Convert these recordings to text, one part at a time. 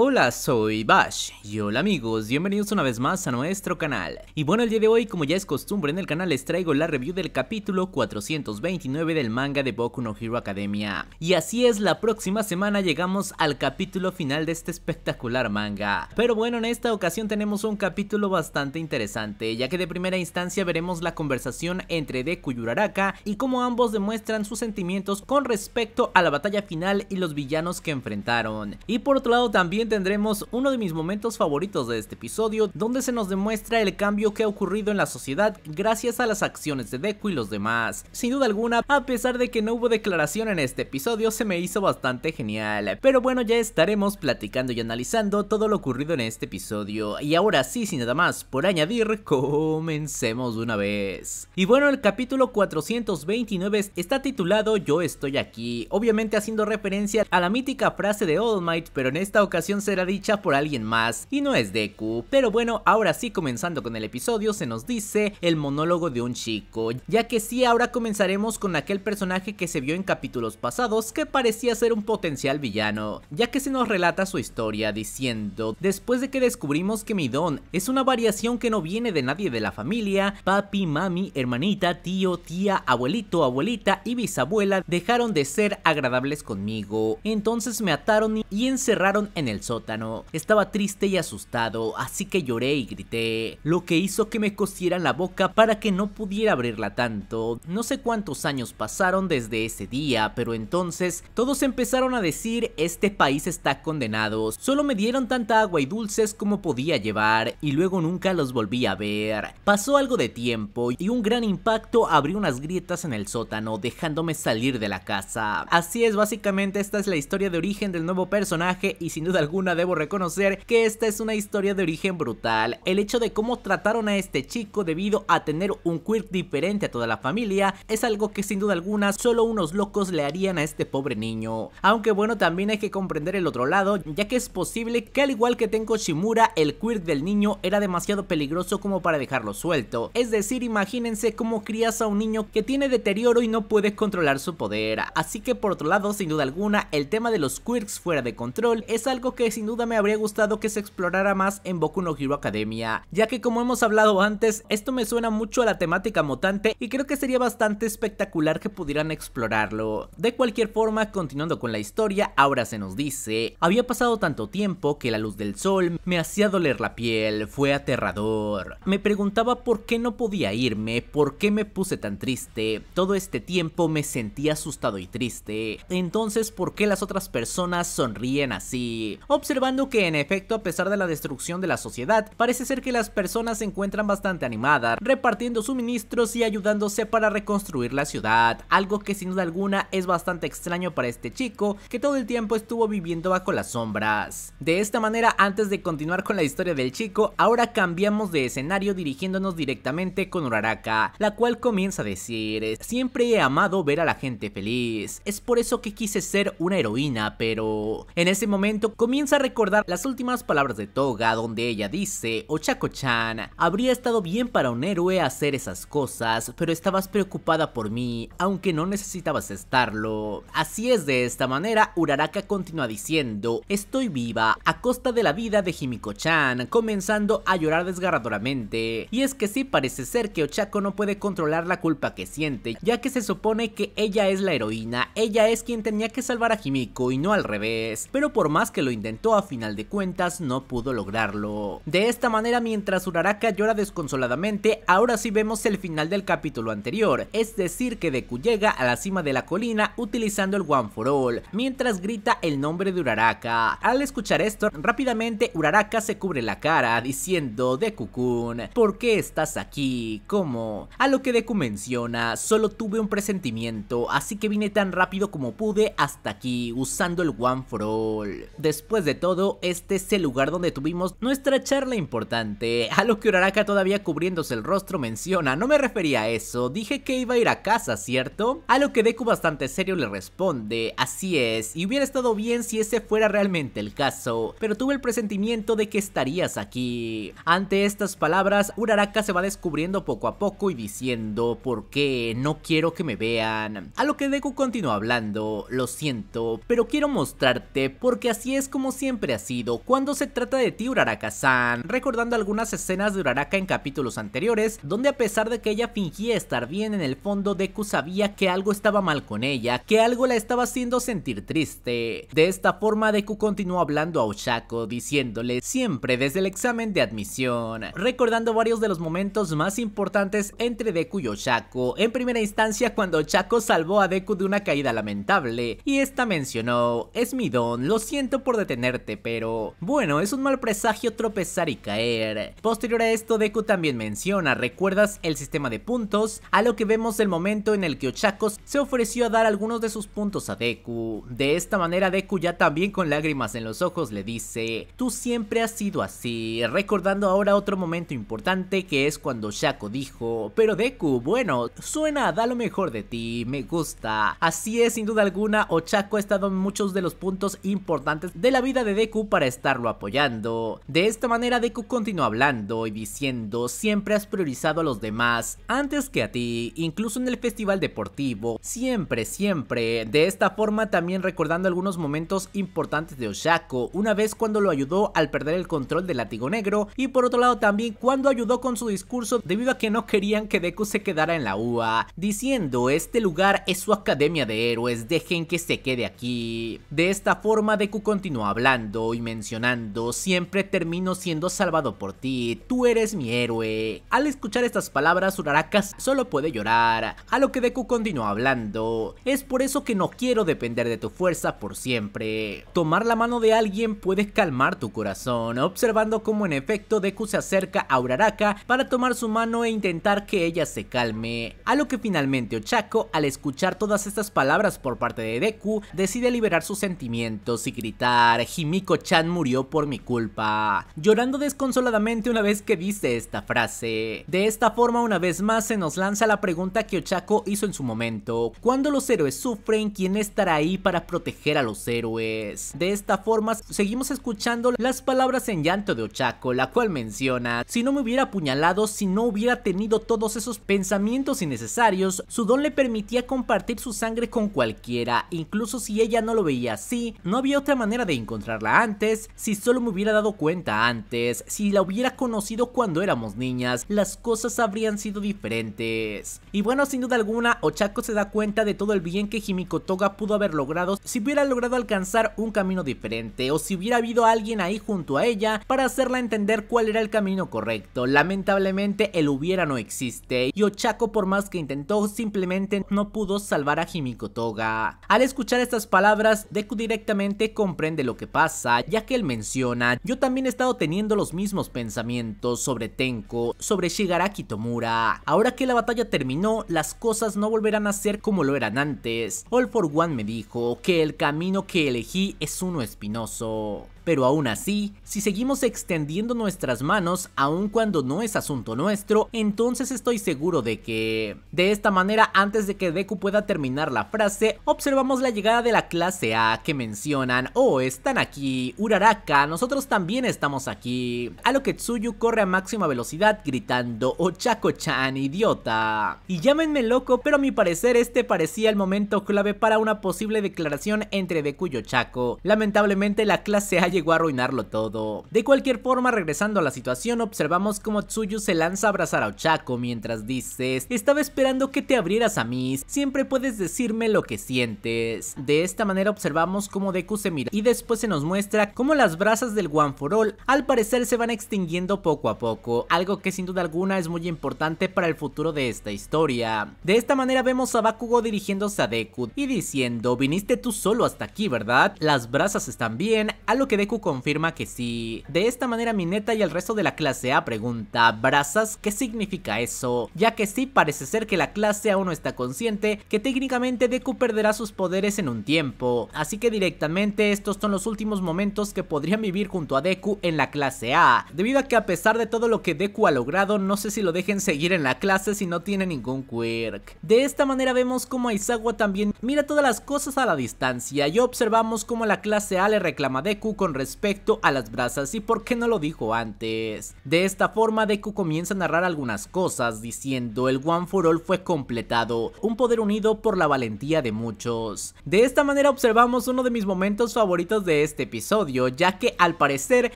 Hola, soy Bash y hola amigos, bienvenidos una vez más a nuestro canal. Y bueno, el día de hoy, como ya es costumbre en el canal, les traigo la review del capítulo 429 del manga de Boku no Hero Academia. Y así es, la próxima semana llegamos al capítulo final de este espectacular manga. Pero bueno, en esta ocasión tenemos un capítulo bastante interesante, ya que de primera instancia veremos la conversación entre Deku y Uraraka y cómo ambos demuestran sus sentimientos con respecto a la batalla final y los villanos que enfrentaron. Y por otro lado también tendremos uno de mis momentos favoritos de este episodio, donde se nos demuestra el cambio que ha ocurrido en la sociedad gracias a las acciones de Deku y los demás. Sin duda alguna, a pesar de que no hubo declaración en este episodio, se me hizo bastante genial. Pero bueno, ya estaremos platicando y analizando todo lo ocurrido en este episodio. Y ahora sí, sin nada más por añadir, comencemos una vez. Y bueno, el capítulo 429 está titulado Yo estoy aquí, obviamente haciendo referencia a la mítica frase de All Might, pero en esta ocasión será dicha por alguien más y no es Deku. Pero bueno, ahora sí comenzando con el episodio se nos dice el monólogo de un chico, ya que sí ahora comenzaremos con aquel personaje que se vio en capítulos pasados que parecía ser un potencial villano, ya que se nos relata su historia diciendo, después de que descubrimos que mi don es una variación que no viene de nadie de la familia, papi, mami, hermanita, tío, tía, abuelito, abuelita y bisabuela dejaron de ser agradables conmigo, entonces me ataron y encerraron en el sótano. Estaba triste y asustado, así que lloré y grité, lo que hizo que me cosieran la boca para que no pudiera abrirla tanto. No sé cuántos años pasaron desde ese día, pero entonces todos empezaron a decir este país está condenado. Solo me dieron tanta agua y dulces como podía llevar y luego nunca los volví a ver. Pasó algo de tiempo y un gran impacto abrió unas grietas en el sótano dejándome salir de la casa. Así es, básicamente esta es la historia de origen del nuevo personaje y sin duda debo reconocer que esta es una historia de origen brutal. El hecho de cómo trataron a este chico debido a tener un quirk diferente a toda la familia es algo que sin duda alguna solo unos locos le harían a este pobre niño. Aunque bueno, también hay que comprender el otro lado, ya que es posible que al igual que Tenko Shimura, el quirk del niño era demasiado peligroso como para dejarlo suelto. Es decir, imagínense cómo crías a un niño que tiene deterioro y no puedes controlar su poder. Así que por otro lado, sin duda alguna, el tema de los quirks fuera de control es algo que sin duda me habría gustado que se explorara más en Boku no Hero Academia, ya que como hemos hablado antes, esto me suena mucho a la temática mutante y creo que sería bastante espectacular que pudieran explorarlo. De cualquier forma, continuando con la historia, ahora se nos dice, había pasado tanto tiempo que la luz del sol me hacía doler la piel, fue aterrador. Me preguntaba por qué no podía irme, por qué me puse tan triste, todo este tiempo me sentía asustado y triste, entonces por qué las otras personas sonríen así observando que en efecto a pesar de la destrucción de la sociedad, parece ser que las personas se encuentran bastante animadas, repartiendo suministros y ayudándose para reconstruir la ciudad, algo que sin duda alguna es bastante extraño para este chico que todo el tiempo estuvo viviendo bajo las sombras. De esta manera, antes de continuar con la historia del chico, ahora cambiamos de escenario dirigiéndonos directamente con Uraraka, la cual comienza a decir, siempre he amado ver a la gente feliz, es por eso que quise ser una heroína, pero en ese momento comienza comienza a recordar las últimas palabras de Toga donde ella dice, Ochako-chan, habría estado bien para un héroe hacer esas cosas, pero estabas preocupada por mí, aunque no necesitabas estarlo. Así es de esta manera, Uraraka continúa diciendo, estoy viva, a costa de la vida de Himiko-chan, comenzando a llorar desgarradoramente. Y es que sí parece ser que Ochako no puede controlar la culpa que siente, ya que se supone que ella es la heroína, ella es quien tenía que salvar a Himiko y no al revés, pero por más que lo a final de cuentas no pudo lograrlo. De esta manera mientras Uraraka llora desconsoladamente, ahora sí vemos el final del capítulo anterior, es decir que Deku llega a la cima de la colina utilizando el One for All, mientras grita el nombre de Uraraka. Al escuchar esto, rápidamente Uraraka se cubre la cara diciendo Deku-kun, ¿por qué estás aquí? ¿Cómo? A lo que Deku menciona, solo tuve un presentimiento, así que vine tan rápido como pude hasta aquí, usando el One for All. Después de todo, este es el lugar donde tuvimos nuestra charla importante, a lo que Uraraka todavía cubriéndose el rostro menciona, no me refería a eso, dije que iba a ir a casa, ¿cierto? A lo que Deku bastante serio le responde, así es, y hubiera estado bien si ese fuera realmente el caso, pero tuve el presentimiento de que estarías aquí. Ante estas palabras, Uraraka se va descubriendo poco a poco y diciendo, ¿por qué? No quiero que me vean. A lo que Deku continúa hablando, lo siento, pero quiero mostrarte porque así es como siempre ha sido cuando se trata de ti Uraraka-san, recordando algunas escenas de Uraraka en capítulos anteriores, donde a pesar de que ella fingía estar bien en el fondo, Deku sabía que algo estaba mal con ella, que algo la estaba haciendo sentir triste. De esta forma, Deku continuó hablando a Oshako, diciéndole siempre desde el examen de admisión, recordando varios de los momentos más importantes entre Deku y Oshako, en primera instancia cuando Oshako salvó a Deku de una caída lamentable, y esta mencionó, es mi don, lo siento por detener pero bueno, es un mal presagio tropezar y caer. Posterior a esto, Deku también menciona, ¿recuerdas el sistema de puntos? A lo que vemos el momento en el que Ochaco se ofreció a dar algunos de sus puntos a Deku. De esta manera, Deku ya también con lágrimas en los ojos le dice, tú siempre has sido así, recordando ahora otro momento importante que es cuando Shaco dijo, pero Deku, bueno, suena, da lo mejor de ti, me gusta. Así es, sin duda alguna, Ochaco ha estado en muchos de los puntos importantes de la vida de Deku para estarlo apoyando. De esta manera Deku continúa hablando y diciendo siempre has priorizado a los demás antes que a ti, incluso en el festival deportivo, siempre, siempre. De esta forma también recordando algunos momentos importantes de Oshako, una vez cuando lo ayudó al perder el control del látigo negro y por otro lado también cuando ayudó con su discurso debido a que no querían que Deku se quedara en la UA, diciendo este lugar es su academia de héroes, dejen que se quede aquí. De esta forma Deku continúa hablando y mencionando, siempre termino siendo salvado por ti, tú eres mi héroe. Al escuchar estas palabras, Uraraka solo puede llorar, a lo que Deku continúa hablando. Es por eso que no quiero depender de tu fuerza por siempre. Tomar la mano de alguien puede calmar tu corazón, observando cómo en efecto Deku se acerca a Uraraka para tomar su mano e intentar que ella se calme. A lo que finalmente Ochako, al escuchar todas estas palabras por parte de Deku, decide liberar sus sentimientos y gritar lugar, chan murió por mi culpa, llorando desconsoladamente una vez que dice esta frase. De esta forma una vez más se nos lanza la pregunta que Ochako hizo en su momento, ¿cuándo los héroes sufren? ¿Quién estará ahí para proteger a los héroes? De esta forma seguimos escuchando las palabras en llanto de Ochako, la cual menciona, si no me hubiera apuñalado, si no hubiera tenido todos esos pensamientos innecesarios, su don le permitía compartir su sangre con cualquiera, incluso si ella no lo veía así, no había otra manera de encontrarla antes, si solo me hubiera dado cuenta antes, si la hubiera conocido cuando éramos niñas, las cosas habrían sido diferentes. Y bueno, sin duda alguna, Ochako se da cuenta de todo el bien que Himiko Toga pudo haber logrado si hubiera logrado alcanzar un camino diferente o si hubiera habido alguien ahí junto a ella para hacerla entender cuál era el camino correcto. Lamentablemente el hubiera no existe y Ochako por más que intentó simplemente no pudo salvar a Himiko Toga. Al escuchar estas palabras, Deku directamente comprende lo que pasa, ya que él menciona, yo también he estado teniendo los mismos pensamientos sobre Tenko, sobre Shigaraki Tomura. Ahora que la batalla terminó, las cosas no volverán a ser como lo eran antes. All for One me dijo que el camino que elegí es uno espinoso pero aún así, si seguimos extendiendo nuestras manos, aun cuando no es asunto nuestro, entonces estoy seguro de que... De esta manera, antes de que Deku pueda terminar la frase, observamos la llegada de la clase A que mencionan, oh, están aquí, Uraraka, nosotros también estamos aquí, a lo que Tsuyu corre a máxima velocidad gritando, Ochako-chan, idiota. Y llámenme loco, pero a mi parecer este parecía el momento clave para una posible declaración entre Deku y Ochako. Lamentablemente la clase A llegó a arruinarlo todo. De cualquier forma, regresando a la situación, observamos cómo Tsuyu se lanza a abrazar a Ochako mientras dices, estaba esperando que te abrieras a mí, siempre puedes decirme lo que sientes. De esta manera observamos cómo Deku se mira y después se nos muestra cómo las brasas del One for All al parecer se van extinguiendo poco a poco, algo que sin duda alguna es muy importante para el futuro de esta historia. De esta manera vemos a Bakugo dirigiéndose a Deku y diciendo, viniste tú solo hasta aquí, ¿verdad? Las brasas están bien, a lo que Deku Deku confirma que sí. De esta manera Mineta y el resto de la clase A pregunta, ¿brazas? ¿Qué significa eso? Ya que sí parece ser que la clase a no está consciente que técnicamente Deku perderá sus poderes en un tiempo, así que directamente estos son los últimos momentos que podrían vivir junto a Deku en la clase A, debido a que a pesar de todo lo que Deku ha logrado, no sé si lo dejen seguir en la clase si no tiene ningún quirk. De esta manera vemos como Aizawa también mira todas las cosas a la distancia y observamos como la clase A le reclama a Deku con respecto a las brasas y por qué no lo dijo antes. De esta forma Deku comienza a narrar algunas cosas diciendo el One for All fue completado, un poder unido por la valentía de muchos. De esta manera observamos uno de mis momentos favoritos de este episodio ya que al parecer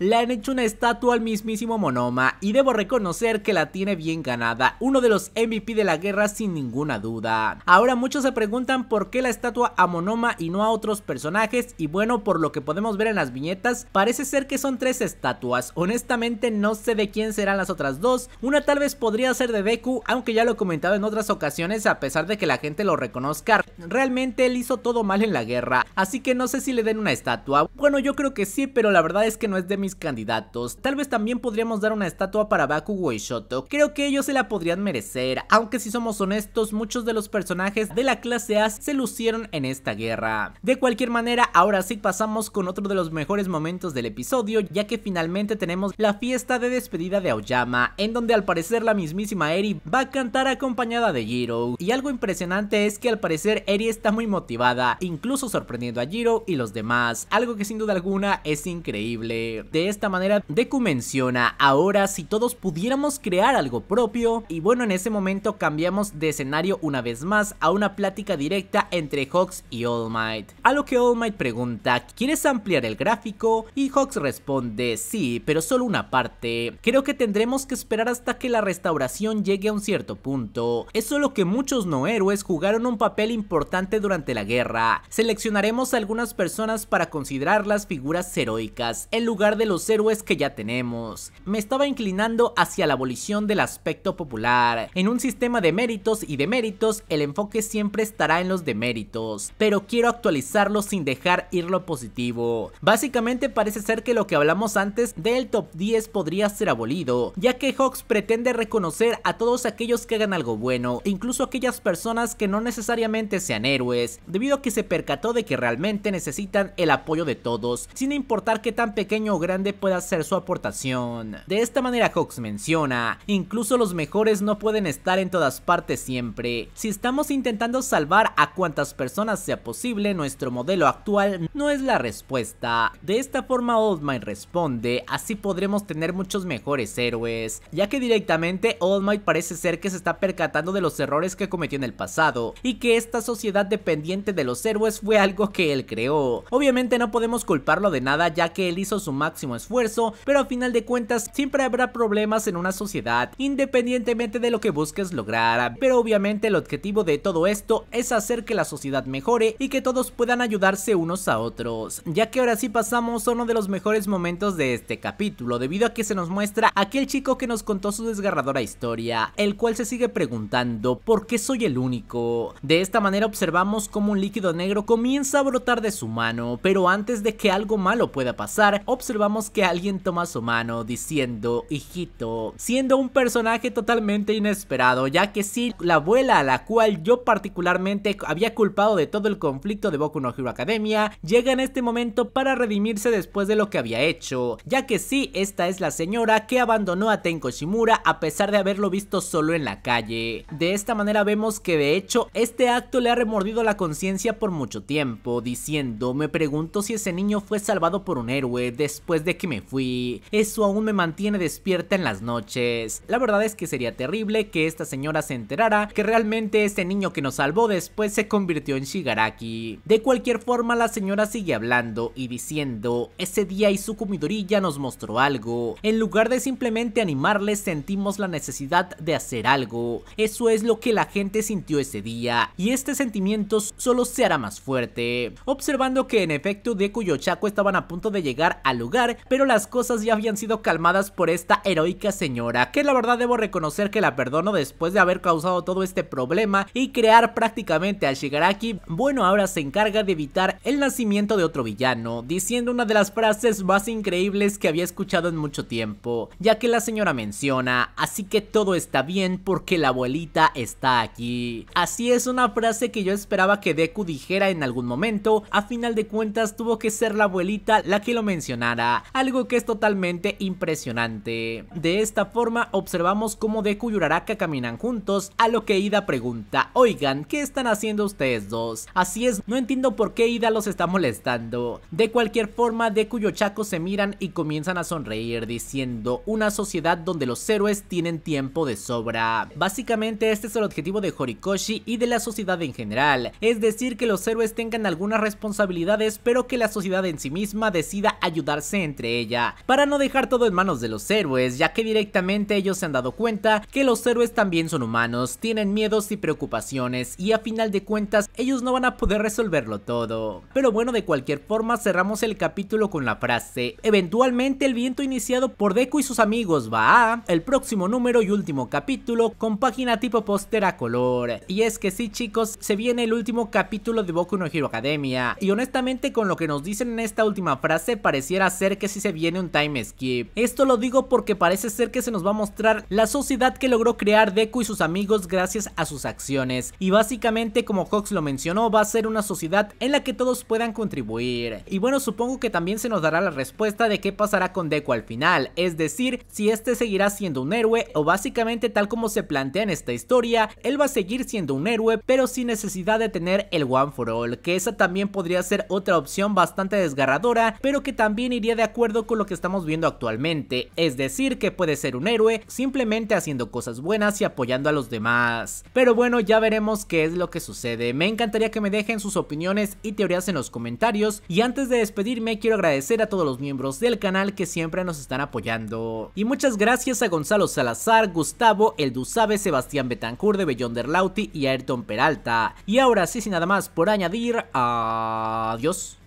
le han hecho una estatua al mismísimo Monoma y debo reconocer que la tiene bien ganada, uno de los MVP de la guerra sin ninguna duda. Ahora muchos se preguntan por qué la estatua a Monoma y no a otros personajes y bueno por lo que podemos ver en las viñetas parece ser que son tres estatuas. Honestamente no sé de quién serán las otras dos. Una tal vez podría ser de Deku, aunque ya lo he comentado en otras ocasiones a pesar de que la gente lo reconozca. Realmente él hizo todo mal en la guerra, así que no sé si le den una estatua. Bueno, yo creo que sí, pero la verdad es que no es de mis candidatos. Tal vez también podríamos dar una estatua para Bakugo y Shoto. Creo que ellos se la podrían merecer, aunque si somos honestos, muchos de los personajes de la clase A se lucieron en esta guerra. De cualquier manera, ahora sí pasamos con otro de los mejores momentos del episodio ya que finalmente tenemos la fiesta de despedida de Aoyama en donde al parecer la mismísima Eri va a cantar acompañada de Jiro y algo impresionante es que al parecer Eri está muy motivada incluso sorprendiendo a Jiro y los demás algo que sin duda alguna es increíble de esta manera Deku menciona ahora si todos pudiéramos crear algo propio y bueno en ese momento cambiamos de escenario una vez más a una plática directa entre Hawks y All Might a lo que All Might pregunta ¿quieres ampliar el gráfico? Y Hawks responde, sí, pero solo una parte. Creo que tendremos que esperar hasta que la restauración llegue a un cierto punto. Es solo que muchos no héroes jugaron un papel importante durante la guerra. Seleccionaremos a algunas personas para considerarlas figuras heroicas, en lugar de los héroes que ya tenemos. Me estaba inclinando hacia la abolición del aspecto popular. En un sistema de méritos y deméritos, el enfoque siempre estará en los deméritos, pero quiero actualizarlo sin dejar ir lo positivo. Básicamente parece ser que lo que hablamos antes del top 10 podría ser abolido, ya que Hawks pretende reconocer a todos aquellos que hagan algo bueno, e incluso aquellas personas que no necesariamente sean héroes, debido a que se percató de que realmente necesitan el apoyo de todos, sin importar qué tan pequeño o grande pueda ser su aportación. De esta manera Hawks menciona, incluso los mejores no pueden estar en todas partes siempre. Si estamos intentando salvar a cuantas personas sea posible, nuestro modelo actual no es la respuesta esta forma Old Might responde, así podremos tener muchos mejores héroes, ya que directamente Old Might parece ser que se está percatando de los errores que cometió en el pasado, y que esta sociedad dependiente de los héroes fue algo que él creó. Obviamente no podemos culparlo de nada ya que él hizo su máximo esfuerzo, pero a final de cuentas siempre habrá problemas en una sociedad, independientemente de lo que busques lograr, pero obviamente el objetivo de todo esto es hacer que la sociedad mejore y que todos puedan ayudarse unos a otros, ya que ahora sí pasamos uno de los mejores momentos de este capítulo, debido a que se nos muestra aquel chico que nos contó su desgarradora historia, el cual se sigue preguntando ¿por qué soy el único? De esta manera observamos cómo un líquido negro comienza a brotar de su mano, pero antes de que algo malo pueda pasar, observamos que alguien toma su mano diciendo hijito, siendo un personaje totalmente inesperado, ya que si la abuela a la cual yo particularmente había culpado de todo el conflicto de Boku no Hero Academia, llega en este momento para redimir después de lo que había hecho, ya que sí, esta es la señora que abandonó a Tenko Shimura a pesar de haberlo visto solo en la calle. De esta manera vemos que de hecho, este acto le ha remordido la conciencia por mucho tiempo, diciendo, me pregunto si ese niño fue salvado por un héroe después de que me fui, eso aún me mantiene despierta en las noches. La verdad es que sería terrible que esta señora se enterara que realmente ese niño que nos salvó después se convirtió en Shigaraki. De cualquier forma la señora sigue hablando y diciendo ese día y su ya nos mostró algo. En lugar de simplemente animarles, sentimos la necesidad de hacer algo. Eso es lo que la gente sintió ese día, y este sentimiento solo se hará más fuerte. Observando que en efecto Deku y Ochako estaban a punto de llegar al lugar, pero las cosas ya habían sido calmadas por esta heroica señora, que la verdad debo reconocer que la perdono después de haber causado todo este problema y crear prácticamente a Shigaraki. Bueno, ahora se encarga de evitar el nacimiento de otro villano, diciendo de las frases más increíbles que había escuchado en mucho tiempo, ya que la señora menciona, así que todo está bien porque la abuelita está aquí. Así es una frase que yo esperaba que Deku dijera en algún momento, a final de cuentas tuvo que ser la abuelita la que lo mencionara, algo que es totalmente impresionante. De esta forma observamos cómo Deku y Uraraka caminan juntos, a lo que Ida pregunta, oigan, ¿qué están haciendo ustedes dos? Así es, no entiendo por qué Ida los está molestando. De cualquier forma de cuyo Chaco se miran y comienzan a sonreír diciendo una sociedad donde los héroes tienen tiempo de sobra. Básicamente este es el objetivo de Horikoshi y de la sociedad en general, es decir que los héroes tengan algunas responsabilidades pero que la sociedad en sí misma decida ayudarse entre ella, para no dejar todo en manos de los héroes ya que directamente ellos se han dado cuenta que los héroes también son humanos, tienen miedos y preocupaciones y a final de cuentas ellos no van a poder resolverlo todo. Pero bueno de cualquier forma cerramos el capítulo capítulo con la frase, eventualmente el viento iniciado por Deku y sus amigos va a el próximo número y último capítulo con página tipo póster a color. Y es que sí chicos, se viene el último capítulo de Boku no Hero Academia, y honestamente con lo que nos dicen en esta última frase pareciera ser que si se viene un time skip. Esto lo digo porque parece ser que se nos va a mostrar la sociedad que logró crear Deku y sus amigos gracias a sus acciones, y básicamente como Cox lo mencionó va a ser una sociedad en la que todos puedan contribuir. Y bueno supongo que también se nos dará la respuesta de qué pasará con Deku al final, es decir, si este seguirá siendo un héroe o básicamente tal como se plantea en esta historia, él va a seguir siendo un héroe pero sin necesidad de tener el One for All, que esa también podría ser otra opción bastante desgarradora, pero que también iría de acuerdo con lo que estamos viendo actualmente, es decir, que puede ser un héroe simplemente haciendo cosas buenas y apoyando a los demás. Pero bueno, ya veremos qué es lo que sucede. Me encantaría que me dejen sus opiniones y teorías en los comentarios y antes de despedirme quiero agradecer a todos los miembros del canal que siempre nos están apoyando. Y muchas gracias a Gonzalo Salazar, Gustavo, El Sabe, Sebastián Betancur de Beyonder Lauti y Ayrton Peralta. Y ahora sí, sin nada más por añadir, adiós.